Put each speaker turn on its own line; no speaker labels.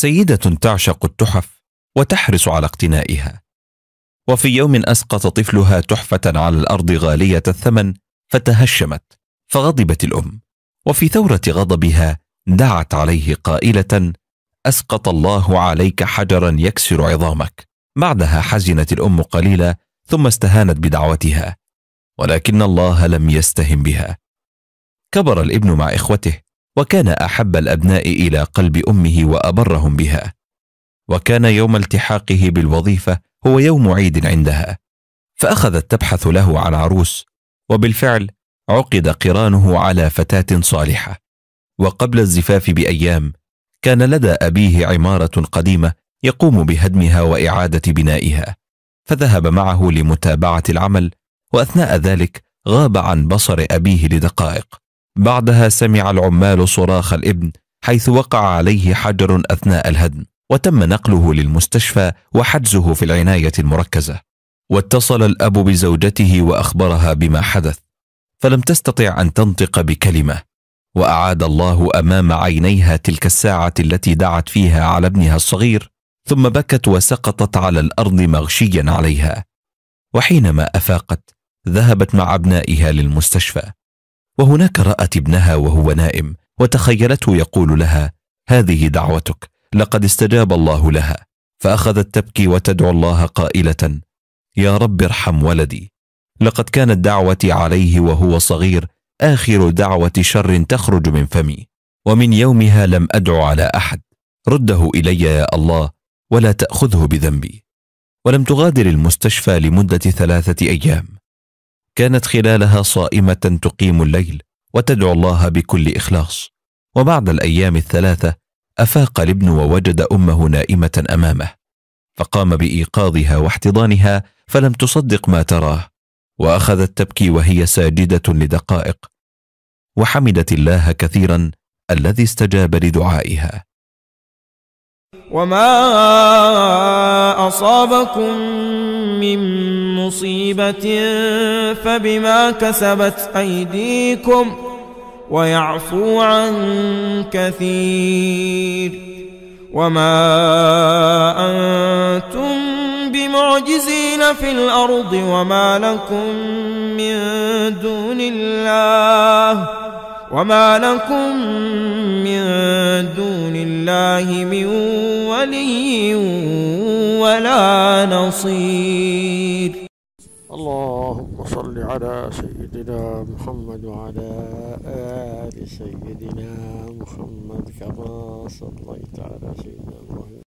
سيدة تعشق التحف وتحرص على اقتنائها وفي يوم أسقط طفلها تحفة على الأرض غالية الثمن فتهشمت فغضبت الأم وفي ثورة غضبها دعت عليه قائلة أسقط الله عليك حجرا يكسر عظامك بعدها حزنت الأم قليلا ثم استهانت بدعوتها ولكن الله لم يستهن بها كبر الابن مع إخوته وكان احب الابناء الى قلب امه وابرهم بها وكان يوم التحاقه بالوظيفه هو يوم عيد عندها فاخذت تبحث له عن عروس وبالفعل عقد قرانه على فتاه صالحه وقبل الزفاف بايام كان لدى ابيه عماره قديمه يقوم بهدمها واعاده بنائها فذهب معه لمتابعه العمل واثناء ذلك غاب عن بصر ابيه لدقائق بعدها سمع العمال صراخ الابن حيث وقع عليه حجر اثناء الهدم وتم نقله للمستشفى وحجزه في العنايه المركزه واتصل الاب بزوجته واخبرها بما حدث فلم تستطع ان تنطق بكلمه واعاد الله امام عينيها تلك الساعه التي دعت فيها على ابنها الصغير ثم بكت وسقطت على الارض مغشيا عليها وحينما افاقت ذهبت مع ابنائها للمستشفى وهناك رأت ابنها وهو نائم وتخيلته يقول لها هذه دعوتك لقد استجاب الله لها فأخذت تبكي وتدعو الله قائلة يا رب ارحم ولدي لقد كانت دعوتي عليه وهو صغير آخر دعوة شر تخرج من فمي ومن يومها لم أدعو على أحد رده إلي يا الله ولا تأخذه بذنبي ولم تغادر المستشفى لمدة ثلاثة أيام كانت خلالها صائمه تقيم الليل وتدعو الله بكل اخلاص وبعد الايام الثلاثه افاق الابن ووجد امه نائمه امامه فقام بايقاظها واحتضانها فلم تصدق ما تراه واخذت تبكي وهي ساجده لدقائق وحمدت الله كثيرا الذي استجاب لدعائها
وما أصابكم من مصيبة فبما كسبت أيديكم ويعفو عن كثير وما أنتم بمعجزين في الأرض وما لكم من دون الله وما لكم من دون الله من ولي ولا نصير اللهم صل على سيدنا محمد وعلى آل سيدنا محمد كما صليت على سيدنا محمد